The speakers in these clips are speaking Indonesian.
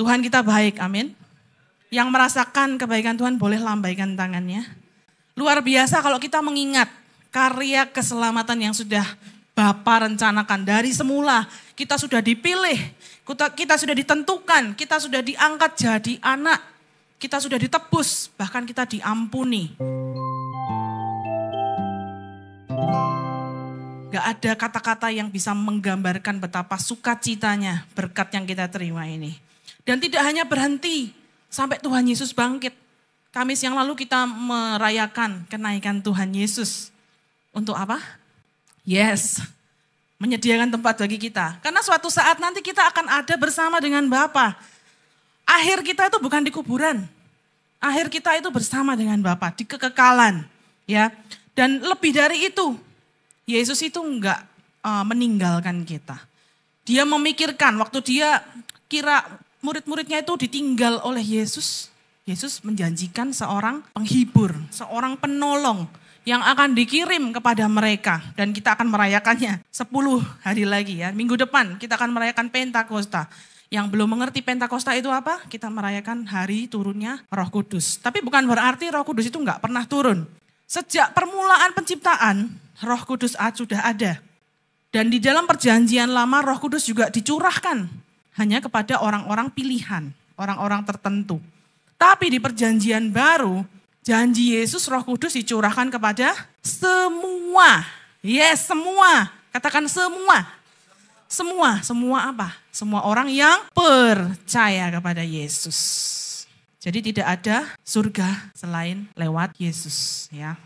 Tuhan kita baik, amin. Yang merasakan kebaikan Tuhan boleh lambaikan tangannya. Luar biasa kalau kita mengingat karya keselamatan yang sudah Bapak rencanakan dari semula. Kita sudah dipilih, kita, kita sudah ditentukan, kita sudah diangkat jadi anak, kita sudah ditebus, bahkan kita diampuni. Gak ada kata-kata yang bisa menggambarkan betapa sukacitanya berkat yang kita terima ini. Dan tidak hanya berhenti sampai Tuhan Yesus bangkit. Kamis yang lalu kita merayakan kenaikan Tuhan Yesus. Untuk apa? Yes, menyediakan tempat bagi kita. Karena suatu saat nanti kita akan ada bersama dengan Bapa. Akhir kita itu bukan di kuburan. Akhir kita itu bersama dengan Bapa di kekekalan, ya. Dan lebih dari itu, Yesus itu enggak uh, eh, meninggalkan kita. Dia memikirkan waktu dia kira murid-muridnya itu ditinggal oleh Yesus, Yesus menjanjikan seorang penghibur, seorang penolong yang akan dikirim kepada mereka dan kita akan merayakannya 10 hari lagi ya. Minggu depan kita akan merayakan Pentakosta. Yang belum mengerti Pentakosta itu apa? Kita merayakan hari turunnya Roh Kudus. Tapi bukan berarti Roh Kudus itu nggak pernah turun. Sejak permulaan penciptaan, Roh Kudus sudah ada. Dan di dalam perjanjian lama Roh Kudus juga dicurahkan hanya kepada orang-orang pilihan, orang-orang tertentu. Tapi di perjanjian baru, janji Yesus Roh Kudus dicurahkan kepada semua. Yes, semua. Katakan semua. Semua, semua apa? Semua orang yang percaya kepada Yesus. Jadi tidak ada surga selain lewat Yesus ya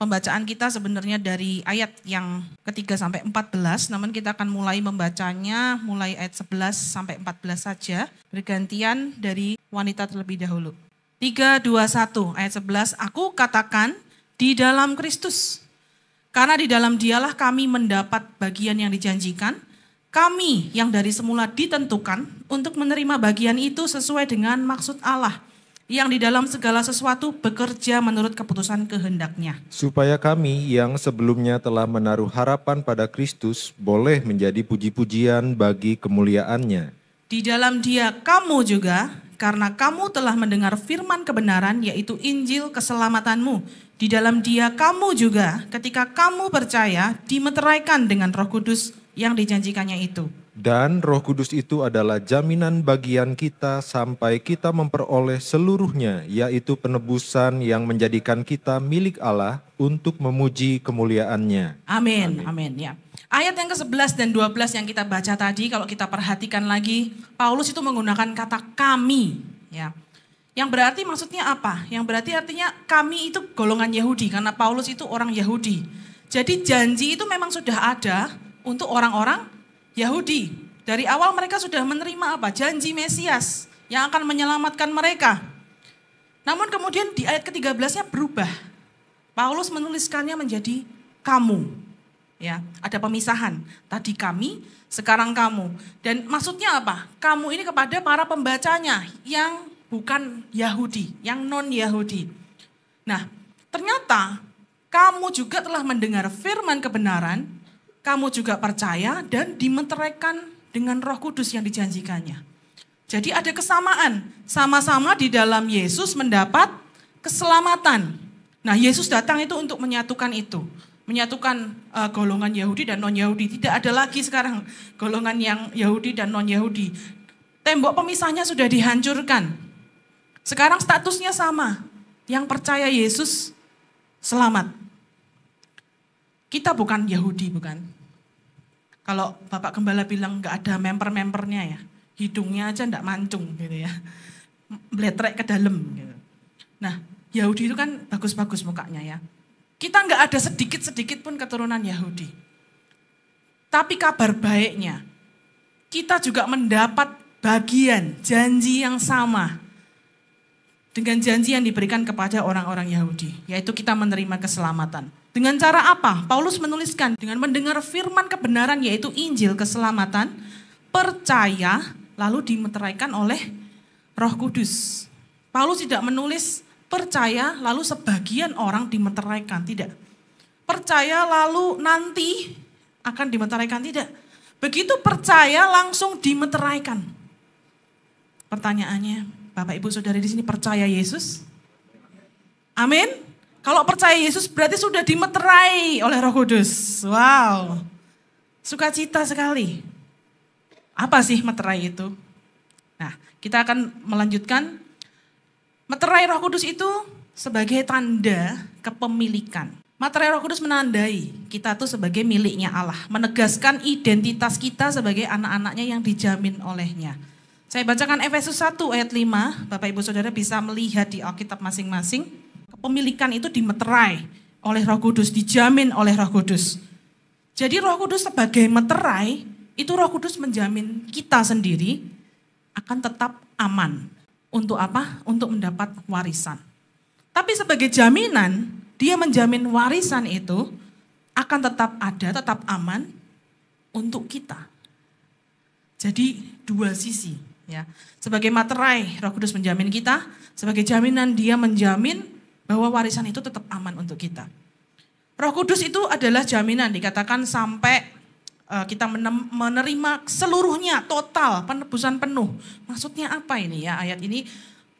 pembacaan kita sebenarnya dari ayat yang ketiga sampai empat belas, namun kita akan mulai membacanya mulai ayat sebelas sampai empat belas saja, bergantian dari wanita terlebih dahulu. Tiga, dua, satu, ayat sebelas, Aku katakan di dalam Kristus, karena di dalam dialah kami mendapat bagian yang dijanjikan, kami yang dari semula ditentukan untuk menerima bagian itu sesuai dengan maksud Allah – yang di dalam segala sesuatu bekerja menurut keputusan kehendaknya. Supaya kami yang sebelumnya telah menaruh harapan pada Kristus boleh menjadi puji-pujian bagi kemuliaannya. Di dalam dia kamu juga, karena kamu telah mendengar firman kebenaran yaitu Injil keselamatanmu. Di dalam dia kamu juga ketika kamu percaya dimeteraikan dengan roh kudus yang dijanjikannya itu dan Roh Kudus itu adalah jaminan bagian kita sampai kita memperoleh seluruhnya, yaitu penebusan yang menjadikan kita milik Allah untuk memuji kemuliaannya. Amin, amin, amin ya. Ayat yang ke-11 dan 12 yang kita baca tadi, kalau kita perhatikan lagi, Paulus itu menggunakan kata kami, ya. Yang berarti maksudnya apa? Yang berarti artinya kami itu golongan Yahudi, karena Paulus itu orang Yahudi. Jadi janji itu memang sudah ada untuk orang-orang Yahudi. Dari awal mereka sudah menerima apa? Janji Mesias yang akan menyelamatkan mereka. Namun kemudian di ayat ke-13-nya berubah. Paulus menuliskannya menjadi kamu. Ya, ada pemisahan. Tadi kami, sekarang kamu. Dan maksudnya apa? Kamu ini kepada para pembacanya yang bukan Yahudi, yang non-Yahudi. Nah, ternyata kamu juga telah mendengar firman kebenaran kamu juga percaya dan dimeteraikan dengan roh kudus yang dijanjikannya. Jadi ada kesamaan, sama-sama di dalam Yesus mendapat keselamatan. Nah Yesus datang itu untuk menyatukan itu. Menyatukan uh, golongan Yahudi dan non-Yahudi. Tidak ada lagi sekarang golongan yang Yahudi dan non-Yahudi. Tembok pemisahnya sudah dihancurkan. Sekarang statusnya sama. Yang percaya Yesus selamat. Kita bukan Yahudi, bukan? Kalau Bapak Gembala bilang nggak ada member-membernya ya, hidungnya aja nggak mancung gitu ya, bletrek ke dalam. Gitu. Nah, Yahudi itu kan bagus-bagus mukanya ya. Kita nggak ada sedikit-sedikit pun keturunan Yahudi. Tapi kabar baiknya, kita juga mendapat bagian janji yang sama dengan janji yang diberikan kepada orang-orang Yahudi, yaitu kita menerima keselamatan. Dengan cara apa? Paulus menuliskan dengan mendengar firman kebenaran yaitu Injil keselamatan, percaya lalu dimeteraikan oleh Roh Kudus. Paulus tidak menulis percaya lalu sebagian orang dimeteraikan, tidak. Percaya lalu nanti akan dimeteraikan, tidak. Begitu percaya langsung dimeteraikan. Pertanyaannya, Bapak Ibu Saudari di sini percaya Yesus? Amin. Kalau percaya Yesus berarti sudah dimeterai oleh Roh Kudus. Wow. Sukacita sekali. Apa sih meterai itu? Nah, kita akan melanjutkan meterai Roh Kudus itu sebagai tanda kepemilikan. Materai Roh Kudus menandai kita tuh sebagai miliknya Allah, menegaskan identitas kita sebagai anak-anaknya yang dijamin olehnya. Saya bacakan Efesus 1 ayat 5, Bapak Ibu Saudara bisa melihat di Alkitab masing-masing. Pemilikan itu dimeterai oleh Roh Kudus, dijamin oleh Roh Kudus. Jadi Roh Kudus sebagai meterai, itu Roh Kudus menjamin kita sendiri akan tetap aman. Untuk apa? Untuk mendapat warisan. Tapi sebagai jaminan, dia menjamin warisan itu akan tetap ada, tetap aman untuk kita. Jadi dua sisi ya. Sebagai materai Roh Kudus menjamin kita, sebagai jaminan dia menjamin bahwa warisan itu tetap aman untuk kita. Roh Kudus itu adalah jaminan dikatakan sampai eh, kita menerima seluruhnya total penebusan penuh. Maksudnya apa ini ya ayat ini?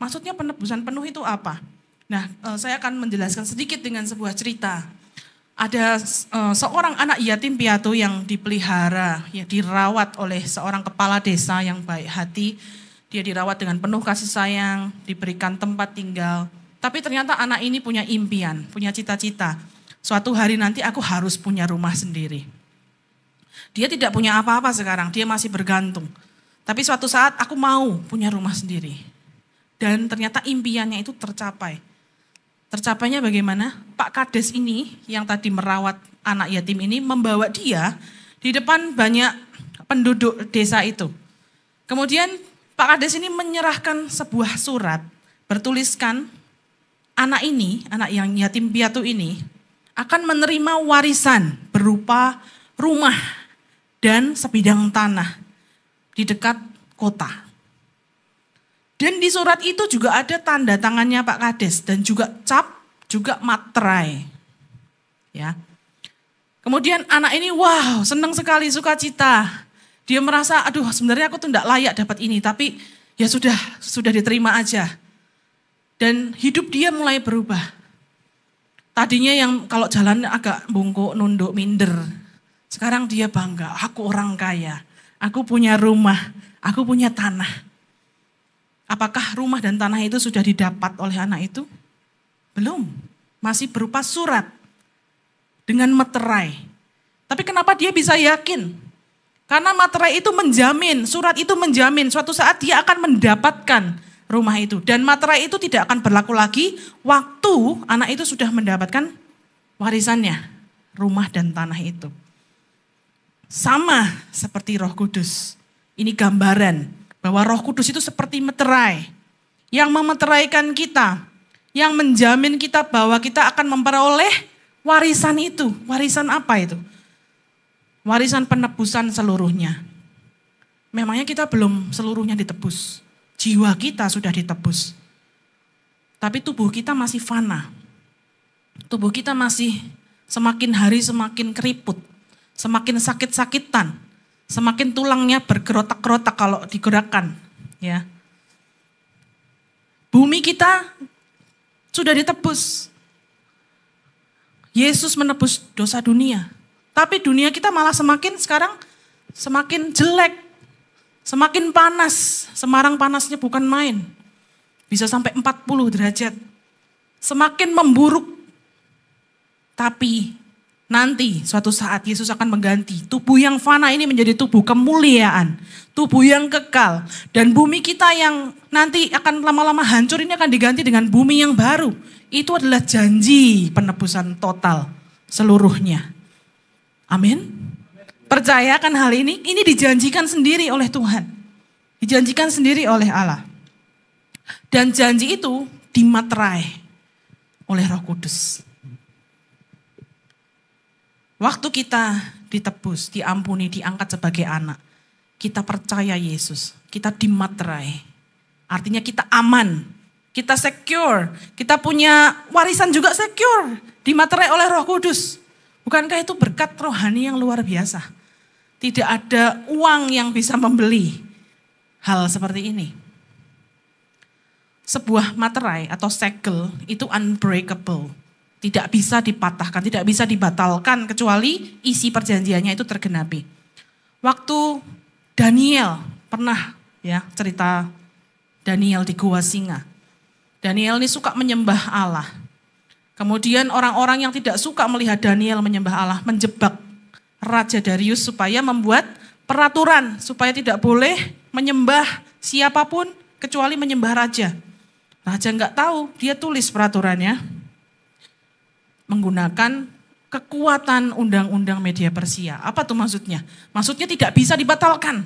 Maksudnya penebusan penuh itu apa? Nah, eh, saya akan menjelaskan sedikit dengan sebuah cerita. Ada eh, seorang anak yatim piatu yang dipelihara, ya, dirawat oleh seorang kepala desa yang baik hati. Dia dirawat dengan penuh kasih sayang, diberikan tempat tinggal, tapi ternyata anak ini punya impian, punya cita-cita. Suatu hari nanti aku harus punya rumah sendiri. Dia tidak punya apa-apa sekarang, dia masih bergantung. Tapi suatu saat aku mau punya rumah sendiri. Dan ternyata impiannya itu tercapai. Tercapainya bagaimana? Pak Kades ini yang tadi merawat anak yatim ini membawa dia di depan banyak penduduk desa itu. Kemudian Pak Kades ini menyerahkan sebuah surat bertuliskan anak ini, anak yang yatim piatu ini akan menerima warisan berupa rumah dan sebidang tanah di dekat kota. Dan di surat itu juga ada tanda tangannya Pak Kades dan juga cap, juga materai. Ya. Kemudian anak ini wow, senang sekali sukacita. Dia merasa aduh sebenarnya aku tuh tidak layak dapat ini tapi ya sudah sudah diterima aja. Dan hidup dia mulai berubah. Tadinya yang kalau jalan agak bungkuk, nunduk, minder. Sekarang dia bangga, aku orang kaya. Aku punya rumah, aku punya tanah. Apakah rumah dan tanah itu sudah didapat oleh anak itu? Belum. Masih berupa surat dengan meterai. Tapi kenapa dia bisa yakin? Karena materai itu menjamin, surat itu menjamin suatu saat dia akan mendapatkan rumah itu. Dan materai itu tidak akan berlaku lagi waktu anak itu sudah mendapatkan warisannya, rumah dan tanah itu. Sama seperti roh kudus. Ini gambaran bahwa roh kudus itu seperti meterai. Yang memeteraikan kita, yang menjamin kita bahwa kita akan memperoleh warisan itu. Warisan apa itu? Warisan penebusan seluruhnya. Memangnya kita belum seluruhnya ditebus. Jiwa kita sudah ditebus. Tapi tubuh kita masih fana. Tubuh kita masih semakin hari semakin keriput, semakin sakit-sakitan, semakin tulangnya bergerotak-gerotak kalau digerakkan, ya. Bumi kita sudah ditebus. Yesus menebus dosa dunia. Tapi dunia kita malah semakin sekarang semakin jelek, Semakin panas, Semarang panasnya bukan main. Bisa sampai 40 derajat. Semakin memburuk. Tapi nanti suatu saat Yesus akan mengganti tubuh yang fana ini menjadi tubuh kemuliaan, tubuh yang kekal dan bumi kita yang nanti akan lama-lama hancur ini akan diganti dengan bumi yang baru. Itu adalah janji penebusan total seluruhnya. Amin. Percayakan hal ini, ini dijanjikan sendiri oleh Tuhan. Dijanjikan sendiri oleh Allah. Dan janji itu dimaterai oleh Roh Kudus. Waktu kita ditebus, diampuni, diangkat sebagai anak, kita percaya Yesus, kita dimaterai. Artinya kita aman, kita secure, kita punya warisan juga secure, dimaterai oleh Roh Kudus. Bukankah itu berkat rohani yang luar biasa? Tidak ada uang yang bisa membeli hal seperti ini. Sebuah materai atau segel itu unbreakable. Tidak bisa dipatahkan, tidak bisa dibatalkan kecuali isi perjanjiannya itu tergenapi. Waktu Daniel pernah ya cerita Daniel di Gua Singa. Daniel ini suka menyembah Allah. Kemudian orang-orang yang tidak suka melihat Daniel menyembah Allah menjebak Raja Darius supaya membuat peraturan supaya tidak boleh menyembah siapapun kecuali menyembah raja. Raja nggak tahu, dia tulis peraturannya menggunakan kekuatan undang-undang media Persia. Apa tuh maksudnya? Maksudnya tidak bisa dibatalkan.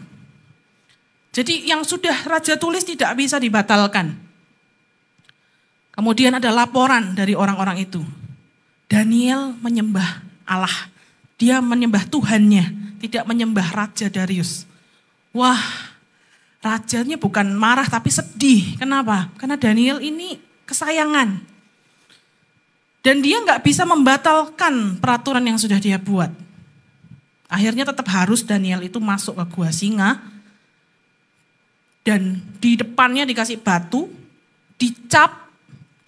Jadi yang sudah raja tulis tidak bisa dibatalkan. Kemudian ada laporan dari orang-orang itu. Daniel menyembah Allah dia menyembah Tuhannya, tidak menyembah Raja Darius. Wah, rajanya bukan marah tapi sedih. Kenapa? Karena Daniel ini kesayangan. Dan dia nggak bisa membatalkan peraturan yang sudah dia buat. Akhirnya tetap harus Daniel itu masuk ke gua singa. Dan di depannya dikasih batu, dicap,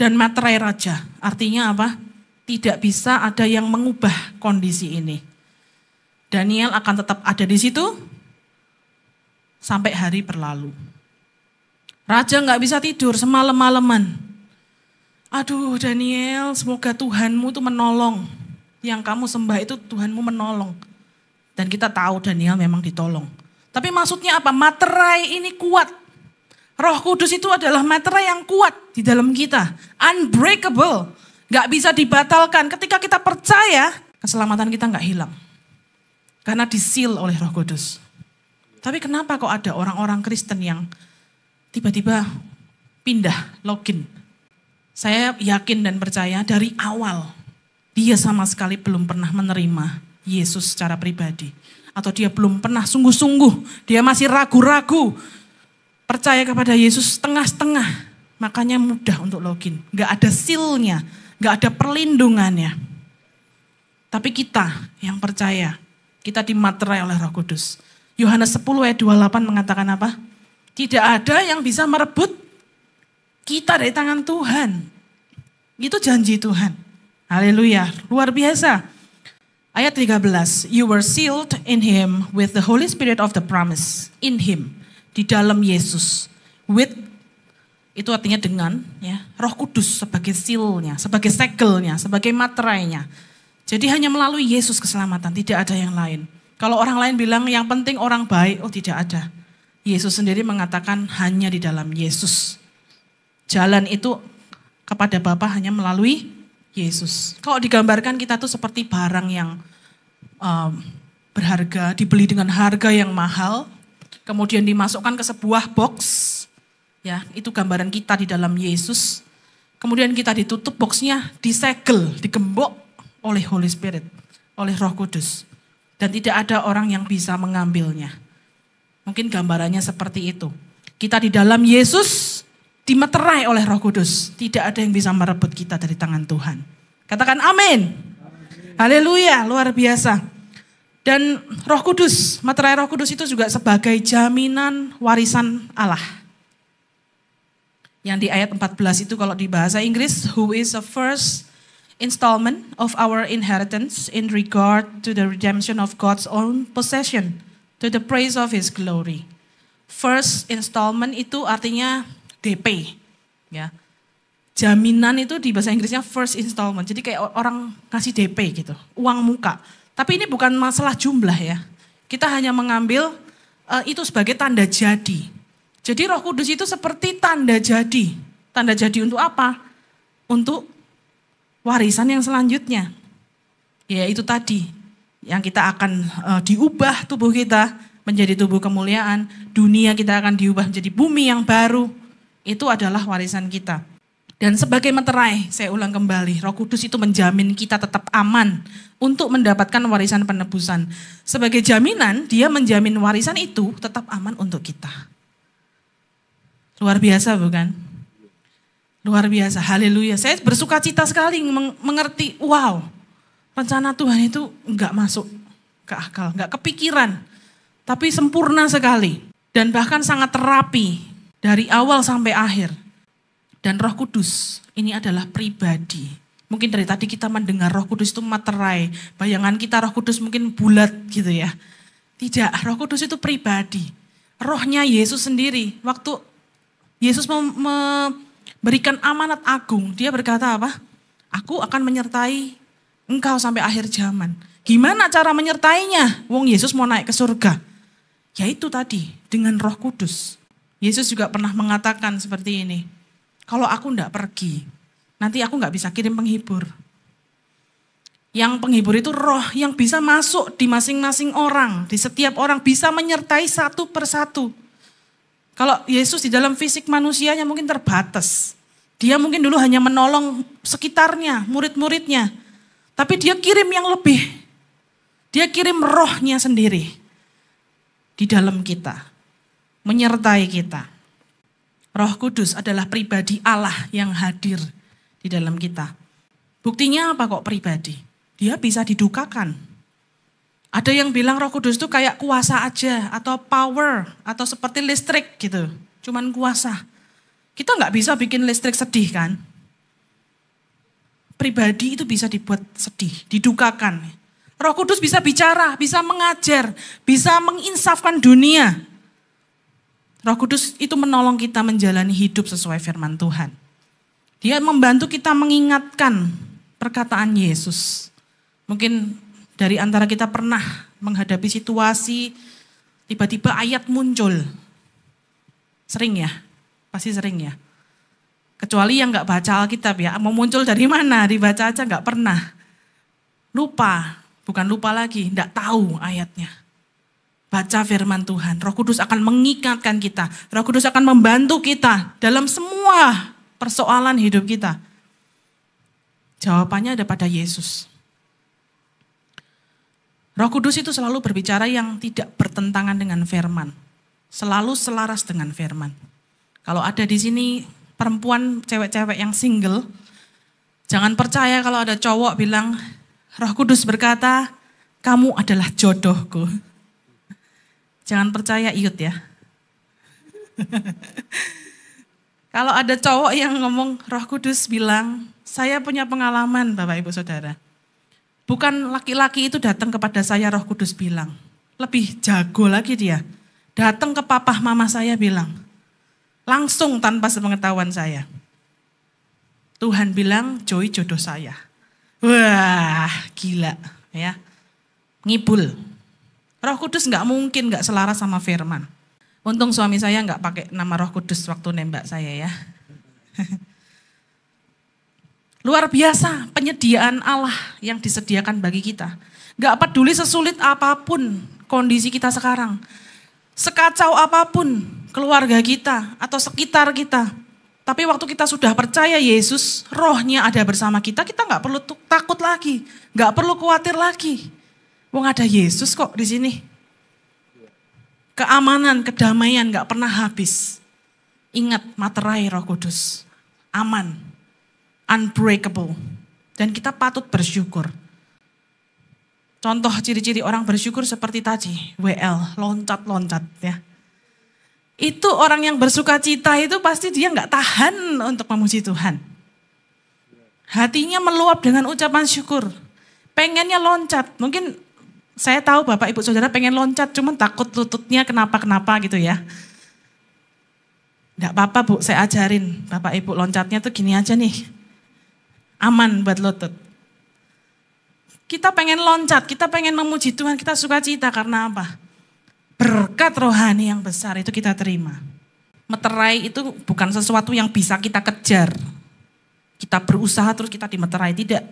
dan materai raja. Artinya apa? Tidak bisa ada yang mengubah kondisi ini. Daniel akan tetap ada di situ sampai hari berlalu. Raja nggak bisa tidur semalam-malaman. Aduh Daniel, semoga Tuhanmu itu menolong. Yang kamu sembah itu Tuhanmu menolong. Dan kita tahu Daniel memang ditolong. Tapi maksudnya apa? Materai ini kuat. Roh Kudus itu adalah materai yang kuat di dalam kita. Unbreakable. Gak bisa dibatalkan. Ketika kita percaya, keselamatan kita gak hilang. Karena disil oleh roh kudus. Tapi kenapa kok ada orang-orang Kristen yang tiba-tiba pindah login? Saya yakin dan percaya dari awal dia sama sekali belum pernah menerima Yesus secara pribadi. Atau dia belum pernah sungguh-sungguh, dia masih ragu-ragu percaya kepada Yesus setengah-setengah. Makanya mudah untuk login, Gak ada silnya, nggak ada perlindungannya. Tapi kita yang percaya, kita dimaterai oleh Roh Kudus. Yohanes 10 ayat 28 mengatakan apa? Tidak ada yang bisa merebut kita dari tangan Tuhan. Itu janji Tuhan. Haleluya, luar biasa. Ayat 13, you were sealed in him with the Holy Spirit of the promise. In him, di dalam Yesus. With itu artinya dengan ya Roh Kudus sebagai silnya, sebagai segelnya, sebagai materainya. Jadi hanya melalui Yesus keselamatan, tidak ada yang lain. Kalau orang lain bilang yang penting orang baik, oh tidak ada. Yesus sendiri mengatakan hanya di dalam Yesus. Jalan itu kepada Bapa hanya melalui Yesus. Kalau digambarkan kita tuh seperti barang yang um, berharga, dibeli dengan harga yang mahal, kemudian dimasukkan ke sebuah box Ya, itu gambaran kita di dalam Yesus. Kemudian kita ditutup boxnya, disegel, digembok oleh Holy Spirit, oleh Roh Kudus. Dan tidak ada orang yang bisa mengambilnya. Mungkin gambarannya seperti itu. Kita di dalam Yesus dimeterai oleh Roh Kudus. Tidak ada yang bisa merebut kita dari tangan Tuhan. Katakan amin. Haleluya, luar biasa. Dan Roh Kudus, materai Roh Kudus itu juga sebagai jaminan warisan Allah yang di ayat 14 itu kalau di bahasa Inggris who is the first installment of our inheritance in regard to the redemption of God's own possession to the praise of his glory. First installment itu artinya DP ya. Jaminan itu di bahasa Inggrisnya first installment. Jadi kayak orang ngasih DP gitu, uang muka. Tapi ini bukan masalah jumlah ya. Kita hanya mengambil uh, itu sebagai tanda jadi. Jadi roh kudus itu seperti tanda jadi. Tanda jadi untuk apa? Untuk warisan yang selanjutnya. Ya itu tadi, yang kita akan uh, diubah tubuh kita menjadi tubuh kemuliaan. Dunia kita akan diubah menjadi bumi yang baru. Itu adalah warisan kita. Dan sebagai meterai, saya ulang kembali, Roh Kudus itu menjamin kita tetap aman untuk mendapatkan warisan penebusan. Sebagai jaminan, dia menjamin warisan itu tetap aman untuk kita. Luar biasa bukan? Luar biasa, haleluya. Saya bersuka cita sekali mengerti, wow, rencana Tuhan itu nggak masuk ke akal, nggak kepikiran. Tapi sempurna sekali. Dan bahkan sangat terapi dari awal sampai akhir. Dan roh kudus ini adalah pribadi. Mungkin dari tadi kita mendengar roh kudus itu materai. Bayangan kita roh kudus mungkin bulat gitu ya. Tidak, roh kudus itu pribadi. Rohnya Yesus sendiri. Waktu Yesus memberikan amanat agung. Dia berkata apa? Aku akan menyertai engkau sampai akhir zaman. Gimana cara menyertainya? Wong Yesus mau naik ke surga. Yaitu tadi, dengan roh kudus. Yesus juga pernah mengatakan seperti ini. Kalau aku enggak pergi, nanti aku nggak bisa kirim penghibur. Yang penghibur itu roh yang bisa masuk di masing-masing orang. Di setiap orang bisa menyertai satu persatu. Kalau Yesus di dalam fisik manusianya mungkin terbatas. Dia mungkin dulu hanya menolong sekitarnya, murid-muridnya. Tapi dia kirim yang lebih. Dia kirim rohnya sendiri di dalam kita, menyertai kita. Roh Kudus adalah pribadi Allah yang hadir di dalam kita. Buktinya apa kok pribadi? Dia bisa didukakan. Ada yang bilang Roh Kudus itu kayak kuasa aja atau power atau seperti listrik gitu. Cuman kuasa. Kita nggak bisa bikin listrik sedih kan? Pribadi itu bisa dibuat sedih, didukakan. Roh Kudus bisa bicara, bisa mengajar, bisa menginsafkan dunia. Roh Kudus itu menolong kita menjalani hidup sesuai firman Tuhan. Dia membantu kita mengingatkan perkataan Yesus. Mungkin dari antara kita pernah menghadapi situasi tiba-tiba ayat muncul. Sering ya? Pasti sering ya? Kecuali yang nggak baca Alkitab ya, mau muncul dari mana? Dibaca aja nggak pernah. Lupa, bukan lupa lagi, nggak tahu ayatnya. Baca firman Tuhan, roh kudus akan mengingatkan kita. Roh kudus akan membantu kita dalam semua persoalan hidup kita. Jawabannya ada pada Yesus. Roh Kudus itu selalu berbicara yang tidak bertentangan dengan firman. Selalu selaras dengan firman. Kalau ada di sini perempuan cewek-cewek yang single, jangan percaya kalau ada cowok bilang, Roh Kudus berkata, kamu adalah jodohku. Jangan percaya iut ya. kalau ada cowok yang ngomong, Roh Kudus bilang, saya punya pengalaman Bapak Ibu Saudara Bukan laki-laki itu datang kepada saya roh kudus bilang. Lebih jago lagi dia. Datang ke papa mama saya bilang. Langsung tanpa sepengetahuan saya. Tuhan bilang Joy jodoh saya. Wah gila ya. Ngibul. Roh kudus nggak mungkin nggak selaras sama firman. Untung suami saya nggak pakai nama roh kudus waktu nembak saya ya. Luar biasa penyediaan Allah yang disediakan bagi kita. Gak peduli sesulit apapun kondisi kita sekarang. Sekacau apapun keluarga kita atau sekitar kita. Tapi waktu kita sudah percaya Yesus, rohnya ada bersama kita, kita nggak perlu takut lagi. nggak perlu khawatir lagi. Wong ada Yesus kok di sini. Keamanan, kedamaian nggak pernah habis. Ingat materai roh kudus. Aman unbreakable. Dan kita patut bersyukur. Contoh ciri-ciri orang bersyukur seperti tadi, WL, loncat-loncat ya. Itu orang yang bersuka cita itu pasti dia nggak tahan untuk memuji Tuhan. Hatinya meluap dengan ucapan syukur. Pengennya loncat. Mungkin saya tahu Bapak Ibu Saudara pengen loncat, cuman takut lututnya kenapa-kenapa gitu ya. Nggak apa-apa Bu, saya ajarin. Bapak Ibu loncatnya tuh gini aja nih aman buat lutut. Kita pengen loncat, kita pengen memuji Tuhan, kita suka cita karena apa? Berkat rohani yang besar itu kita terima. Meterai itu bukan sesuatu yang bisa kita kejar. Kita berusaha terus kita dimeterai, tidak.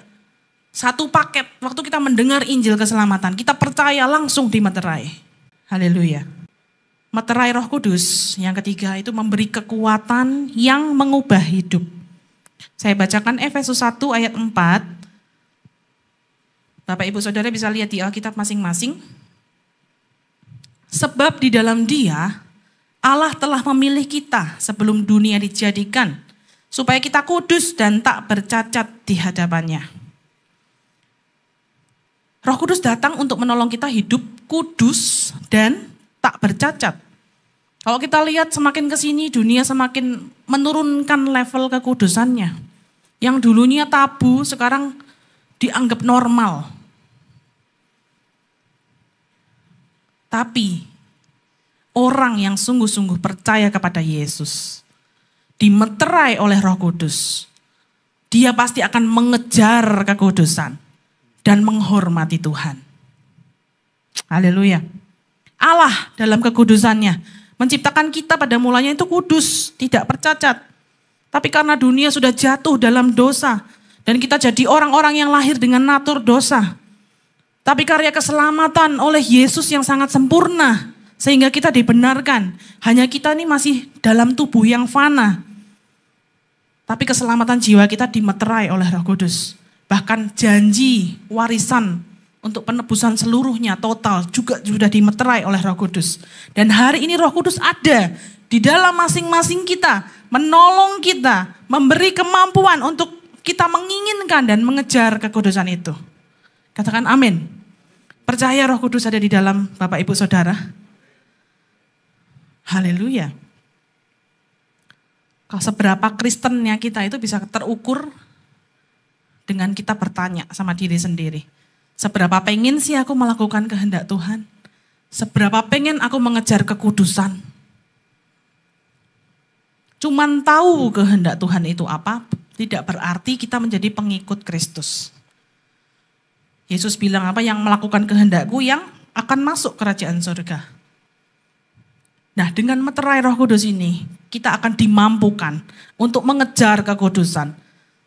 Satu paket, waktu kita mendengar Injil keselamatan, kita percaya langsung dimeterai. Haleluya. Meterai roh kudus, yang ketiga itu memberi kekuatan yang mengubah hidup saya bacakan Efesus 1 ayat 4. Bapak Ibu Saudara bisa lihat di Alkitab masing-masing. Sebab di dalam dia Allah telah memilih kita sebelum dunia dijadikan supaya kita kudus dan tak bercacat di hadapannya. Roh Kudus datang untuk menolong kita hidup kudus dan tak bercacat. Kalau kita lihat semakin ke sini dunia semakin menurunkan level kekudusannya yang dulunya tabu sekarang dianggap normal. Tapi orang yang sungguh-sungguh percaya kepada Yesus, dimeterai oleh Roh Kudus, dia pasti akan mengejar kekudusan dan menghormati Tuhan. Haleluya. Allah dalam kekudusannya menciptakan kita pada mulanya itu kudus, tidak percacat. Tapi karena dunia sudah jatuh dalam dosa dan kita jadi orang-orang yang lahir dengan natur dosa. Tapi karya keselamatan oleh Yesus yang sangat sempurna sehingga kita dibenarkan. Hanya kita ini masih dalam tubuh yang fana. Tapi keselamatan jiwa kita dimeterai oleh Roh Kudus. Bahkan janji warisan untuk penebusan seluruhnya total juga sudah dimeterai oleh Roh Kudus. Dan hari ini Roh Kudus ada di dalam masing-masing kita, menolong kita, memberi kemampuan untuk kita menginginkan dan mengejar kekudusan itu. Katakan amin. Percaya Roh Kudus ada di dalam Bapak Ibu Saudara. Haleluya. Kalau seberapa Kristennya kita itu bisa terukur dengan kita bertanya sama diri sendiri Seberapa pengen sih aku melakukan kehendak Tuhan? Seberapa pengen aku mengejar kekudusan? Cuman tahu kehendak Tuhan itu apa, tidak berarti kita menjadi pengikut Kristus. Yesus bilang apa yang melakukan kehendakku yang akan masuk kerajaan surga. Nah dengan meterai roh kudus ini kita akan dimampukan untuk mengejar kekudusan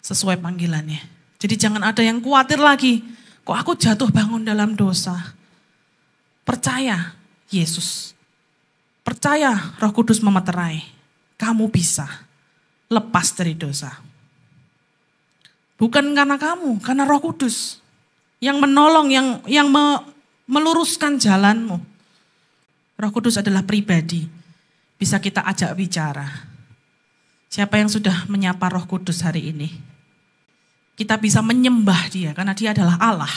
sesuai panggilannya. Jadi jangan ada yang khawatir lagi Kok aku jatuh bangun dalam dosa? Percaya Yesus. Percaya Roh Kudus memeterai. Kamu bisa lepas dari dosa. Bukan karena kamu, karena Roh Kudus yang menolong, yang yang me, meluruskan jalanmu. Roh Kudus adalah pribadi, bisa kita ajak bicara. Siapa yang sudah menyapa Roh Kudus hari ini? Kita bisa menyembah dia karena dia adalah Allah.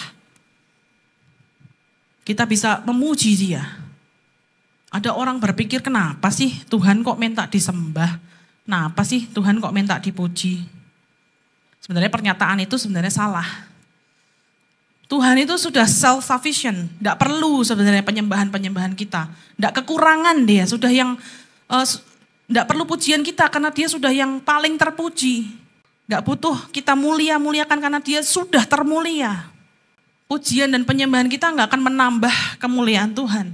Kita bisa memuji dia. Ada orang berpikir kenapa sih Tuhan kok minta disembah? Kenapa sih Tuhan kok minta dipuji? Sebenarnya pernyataan itu sebenarnya salah. Tuhan itu sudah self sufficient, tidak perlu sebenarnya penyembahan-penyembahan kita, tidak kekurangan dia, sudah yang tidak eh, perlu pujian kita karena dia sudah yang paling terpuji. Gak butuh kita mulia-muliakan karena dia sudah termulia. ujian dan penyembahan kita gak akan menambah kemuliaan Tuhan.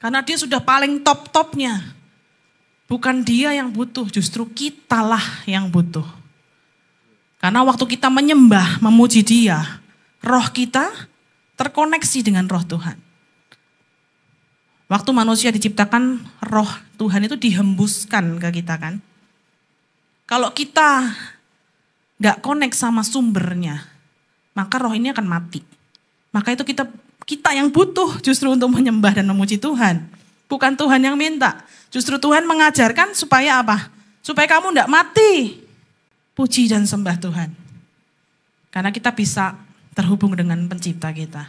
Karena dia sudah paling top-topnya. Bukan dia yang butuh, justru kitalah yang butuh. Karena waktu kita menyembah, memuji dia, roh kita terkoneksi dengan roh Tuhan. Waktu manusia diciptakan, roh Tuhan itu dihembuskan ke kita kan. Kalau kita nggak connect sama sumbernya, maka roh ini akan mati. Maka itu kita kita yang butuh justru untuk menyembah dan memuji Tuhan. Bukan Tuhan yang minta. Justru Tuhan mengajarkan supaya apa? Supaya kamu tidak mati. Puji dan sembah Tuhan. Karena kita bisa terhubung dengan pencipta kita.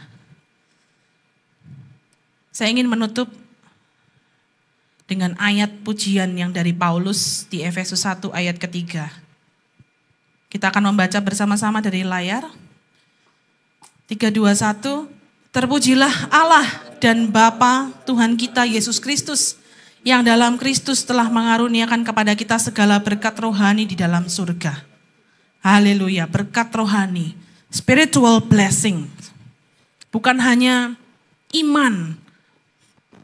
Saya ingin menutup dengan ayat pujian yang dari Paulus di Efesus 1 ayat ketiga. Kita akan membaca bersama-sama dari layar. 321 Terpujilah Allah dan Bapa Tuhan kita Yesus Kristus yang dalam Kristus telah mengaruniakan kepada kita segala berkat rohani di dalam surga. Haleluya, berkat rohani, spiritual blessing. Bukan hanya iman,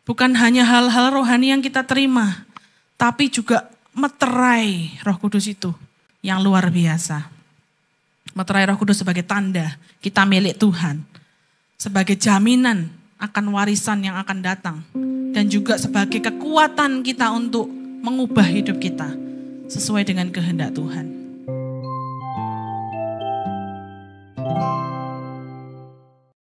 bukan hanya hal-hal rohani yang kita terima, tapi juga meterai Roh Kudus itu yang luar biasa. Meterai roh kudus sebagai tanda kita milik Tuhan. Sebagai jaminan akan warisan yang akan datang. Dan juga sebagai kekuatan kita untuk mengubah hidup kita sesuai dengan kehendak Tuhan.